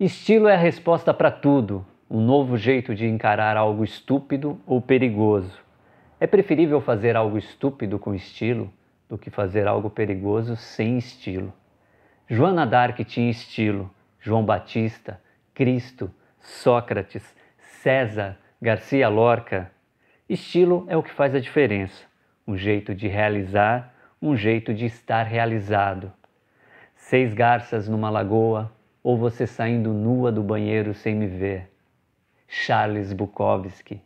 Estilo é a resposta para tudo, um novo jeito de encarar algo estúpido ou perigoso. É preferível fazer algo estúpido com estilo do que fazer algo perigoso sem estilo. Joana Darc tinha estilo, João Batista, Cristo, Sócrates, César, Garcia Lorca. Estilo é o que faz a diferença, um jeito de realizar, um jeito de estar realizado. Seis garças numa lagoa, ou você saindo nua do banheiro sem me ver. Charles Bukowski.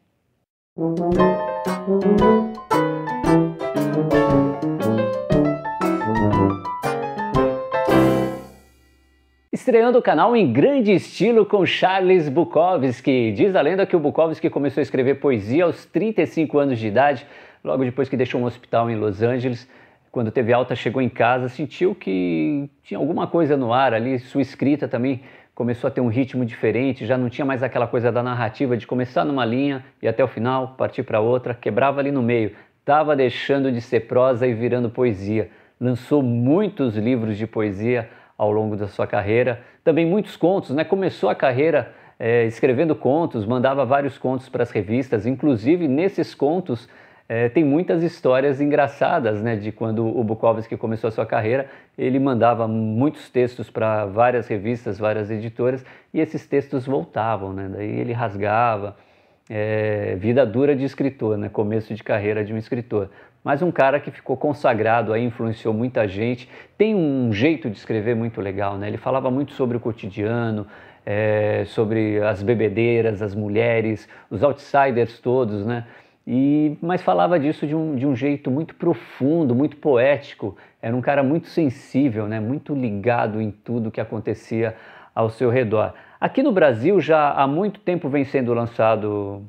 Estreando o canal em grande estilo com Charles Bukowski. Diz a lenda que o Bukowski começou a escrever poesia aos 35 anos de idade, logo depois que deixou um hospital em Los Angeles quando teve alta, chegou em casa, sentiu que tinha alguma coisa no ar ali, sua escrita também começou a ter um ritmo diferente, já não tinha mais aquela coisa da narrativa de começar numa linha e até o final, partir para outra, quebrava ali no meio, estava deixando de ser prosa e virando poesia. Lançou muitos livros de poesia ao longo da sua carreira, também muitos contos, né? Começou a carreira é, escrevendo contos, mandava vários contos para as revistas, inclusive nesses contos é, tem muitas histórias engraçadas, né, de quando o Bukowski começou a sua carreira, ele mandava muitos textos para várias revistas, várias editoras, e esses textos voltavam, né, daí ele rasgava, é, vida dura de escritor, né? começo de carreira de um escritor. Mas um cara que ficou consagrado aí, influenciou muita gente, tem um jeito de escrever muito legal, né? Ele falava muito sobre o cotidiano, é, sobre as bebedeiras, as mulheres, os outsiders todos, né? E, mas falava disso de um, de um jeito muito profundo, muito poético. Era um cara muito sensível, né? muito ligado em tudo que acontecia ao seu redor. Aqui no Brasil já há muito tempo vem sendo lançado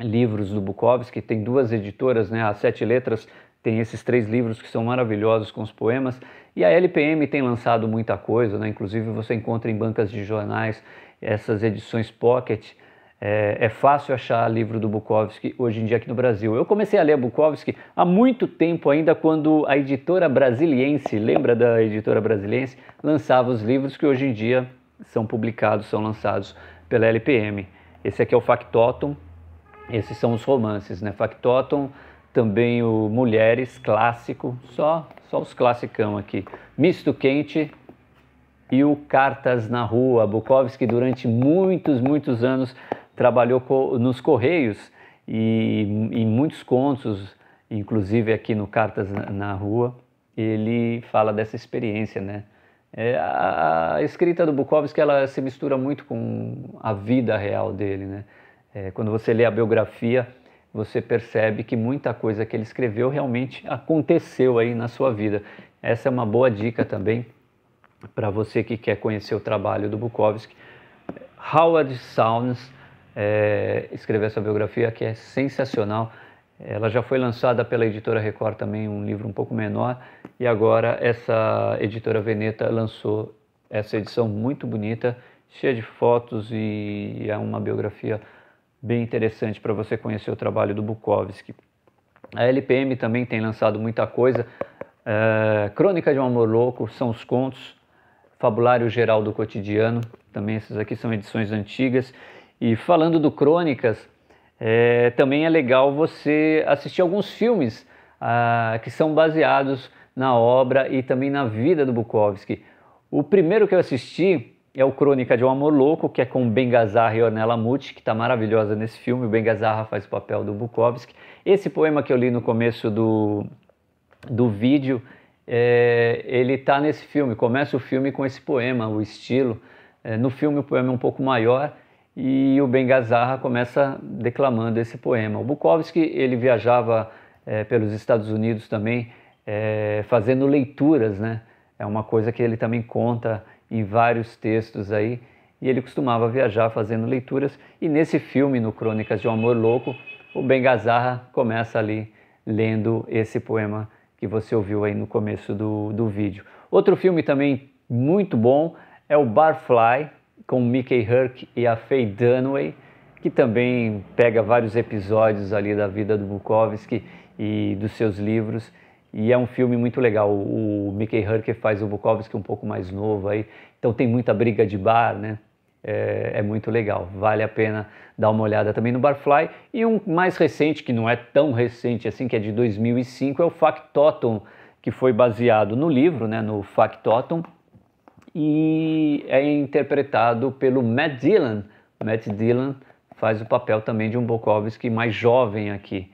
livros do Bukowski, tem duas editoras, né? a Sete Letras tem esses três livros que são maravilhosos com os poemas, e a LPM tem lançado muita coisa, né? inclusive você encontra em bancas de jornais essas edições pocket, é, é, fácil achar livro do Bukowski hoje em dia aqui no Brasil. Eu comecei a ler Bukowski há muito tempo ainda, quando a editora brasiliense, lembra da editora brasiliense, lançava os livros que hoje em dia são publicados, são lançados pela LPM. Esse aqui é o Factotum, esses são os romances, né? Factotum, também o Mulheres, clássico, só, só os classicão aqui. Misto Quente, e o Cartas na Rua. Bukowski, durante muitos, muitos anos, trabalhou nos Correios e em muitos contos, inclusive aqui no Cartas na Rua, ele fala dessa experiência, né? É, a, a, escrita do Bukowski ela se mistura muito com a vida real dele, né? É, quando você lê a biografia, você percebe que muita coisa que ele escreveu realmente aconteceu aí na sua vida. Essa é uma boa dica também para você que quer conhecer o trabalho do Bukowski. Howard Sounds é, escrever essa biografia que é sensacional. Ela já foi lançada pela editora Record também, um livro um pouco menor, e agora essa editora Veneta lançou essa edição muito bonita, cheia de fotos e é uma biografia bem interessante para você conhecer o trabalho do Bukowski. A LPM também tem lançado muita coisa. É, Crônica de um Amor Louco são os contos. Fabulário Geral do Cotidiano, também esses aqui são edições antigas. E falando do Crônicas, é, também é legal você assistir alguns filmes ah, que são baseados na obra e também na vida do Bukowski. O primeiro que eu assisti é o Crônica de um Amor Louco, que é com Ben Gazzara e Ornella Muti, que está maravilhosa nesse filme. O Ben Gazzara faz o papel do Bukowski. Esse poema que eu li no começo do, do vídeo, é, ele está nesse filme. Começa o filme com esse poema, o estilo. É, no filme o poema é um pouco maior e o Ben começa declamando esse poema. O Bukowski ele viajava é, pelos Estados Unidos também é, fazendo leituras, né? É uma coisa que ele também conta em vários textos aí e ele costumava viajar fazendo leituras e nesse filme, no Crônicas de um Amor Louco, o Ben começa ali lendo esse poema que você ouviu aí no começo do, do vídeo. Outro filme também muito bom é o Barfly, com Mickey Herc e a Faye Dunaway, que também pega vários episódios ali da vida do Bukowski e dos seus livros. E é um filme muito legal. O Mickey Herc faz o Bukowski um pouco mais novo aí, então tem muita briga de bar, né? É, é, muito legal, vale a pena dar uma olhada também no Barfly. E um mais recente, que não é tão recente assim, que é de 2005, é o Factotum, que foi baseado no livro, né, no Factotum, e é interpretado pelo Matt Dillon. Matt Dillon faz o papel também de um Bukowski mais jovem aqui.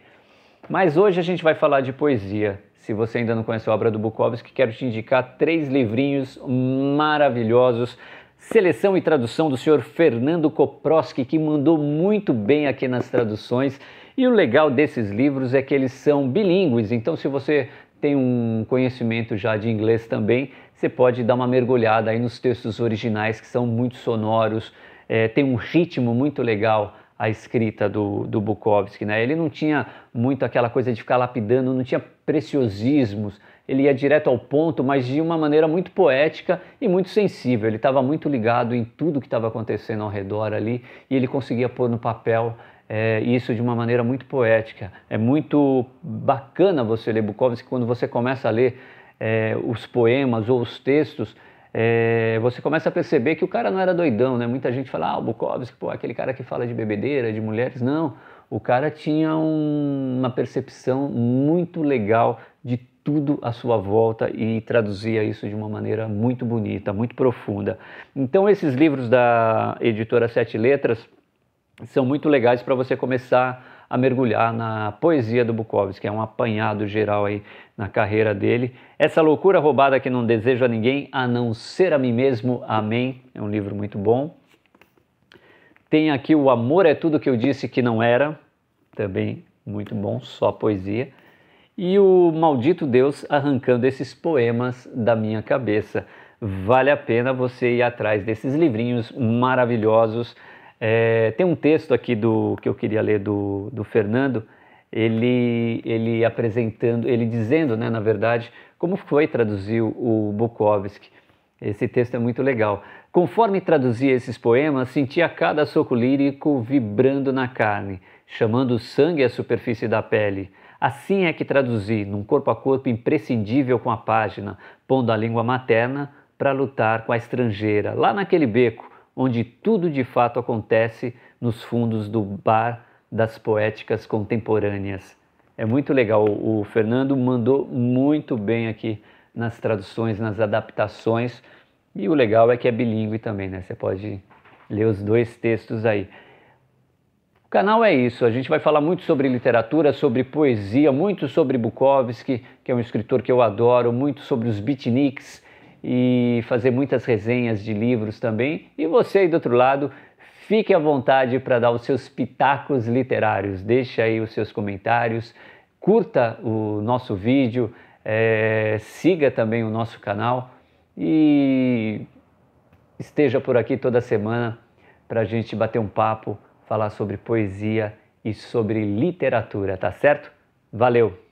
Mas hoje a gente vai falar de poesia. Se você ainda não conhece a obra do Bukowski, quero te indicar três livrinhos maravilhosos. Seleção e tradução do senhor Fernando Koproski, que mandou muito bem aqui nas traduções. E o legal desses livros é que eles são bilíngues, então se você tem um conhecimento já de inglês também, você pode dar uma mergulhada aí nos textos originais que são muito sonoros, é, tem um ritmo muito legal a escrita do, do Bukowski, né? Ele não tinha muito aquela coisa de ficar lapidando, não tinha preciosismos, ele ia direto ao ponto, mas de uma maneira muito poética e muito sensível. Ele estava muito ligado em tudo que estava acontecendo ao redor ali e ele conseguia pôr no papel é, isso de uma maneira muito poética. É muito bacana você ler Bukowski quando você começa a ler é, os poemas ou os textos, é, você começa a perceber que o cara não era doidão, né? Muita gente fala, ah, o Bukowski, pô, aquele cara que fala de bebedeira, de mulheres. Não, o cara tinha um, uma percepção muito legal de tudo à sua volta e traduzia isso de uma maneira muito bonita, muito profunda. Então, esses livros da editora Sete Letras são muito legais para você começar a mergulhar na poesia do Bukowski, é um apanhado geral aí na carreira dele. Essa loucura roubada que não desejo a ninguém, a não ser a mim mesmo, amém, é um livro muito bom. Tem aqui O Amor é Tudo Que Eu Disse Que Não Era, também muito bom, só poesia. E o Maldito Deus arrancando esses poemas da minha cabeça. Vale a pena você ir atrás desses livrinhos maravilhosos é, tem um texto aqui do que eu queria ler do, do Fernando, ele, ele apresentando, ele dizendo, né, na verdade, como foi traduzir o Bukowski. Esse texto é muito legal. Conforme traduzia esses poemas, sentia cada soco lírico vibrando na carne, chamando o sangue à superfície da pele. Assim é que traduzi, num corpo a corpo imprescindível com a página, pondo a língua materna para lutar com a estrangeira, lá naquele beco, onde tudo de fato acontece nos fundos do bar das poéticas contemporâneas. É muito legal. O Fernando mandou muito bem aqui nas traduções, nas adaptações. E o legal é que é bilíngue também, né? Você pode ler os dois textos aí. O canal é isso. A gente vai falar muito sobre literatura, sobre poesia, muito sobre Bukowski, que é um escritor que eu adoro, muito sobre os beatniks, e fazer muitas resenhas de livros também. E você aí do outro lado, fique à vontade para dar os seus pitacos literários. Deixe aí os seus comentários, curta o nosso vídeo, é, siga também o nosso canal e esteja por aqui toda semana para a gente bater um papo, falar sobre poesia e sobre literatura, tá certo? Valeu!